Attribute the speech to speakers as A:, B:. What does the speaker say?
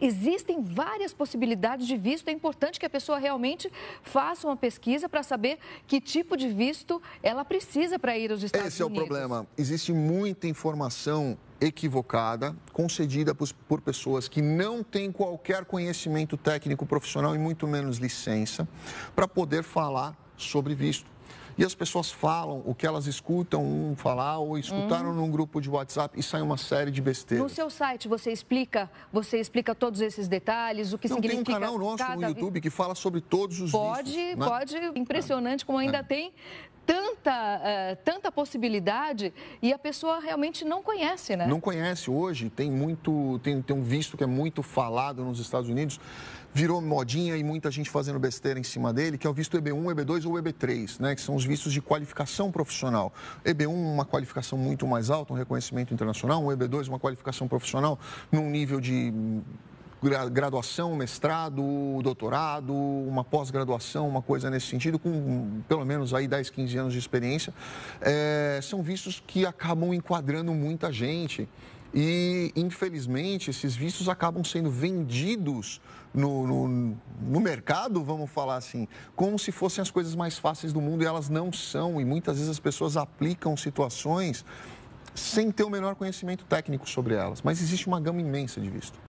A: Existem várias possibilidades de visto. É importante que a pessoa realmente faça uma pesquisa para saber que tipo de visto ela precisa para ir aos Estados Esse Unidos. Esse é o problema.
B: Existe muita informação equivocada concedida por pessoas que não têm qualquer conhecimento técnico profissional e muito menos licença para poder falar sobre visto. E as pessoas falam o que elas escutam um falar ou escutaram hum. num grupo de WhatsApp e sai uma série de besteiras. No
A: seu site você explica, você explica todos esses detalhes, o que Não, significa. Tem um canal nosso no YouTube
B: que fala sobre todos os Pode, vícios, né? pode.
A: Impressionante como ainda é. tem tanta, eh, tanta possibilidade e a pessoa realmente não conhece, né? Não
B: conhece hoje, tem muito, tem, tem um visto que é muito falado nos Estados Unidos, virou modinha e muita gente fazendo besteira em cima dele, que é o visto EB1, EB2 ou EB3, né? Que são os vistos de qualificação profissional. EB1, uma qualificação muito mais alta, um reconhecimento internacional, um EB2, uma qualificação profissional num nível de graduação, mestrado, doutorado, uma pós-graduação, uma coisa nesse sentido, com pelo menos aí 10, 15 anos de experiência, é, são vistos que acabam enquadrando muita gente. E, infelizmente, esses vistos acabam sendo vendidos no, no, no, mercado, vamos falar assim, como se fossem as coisas mais fáceis do mundo e elas não são. E muitas vezes as pessoas aplicam situações sem ter o menor conhecimento técnico sobre elas. Mas existe uma gama imensa de visto.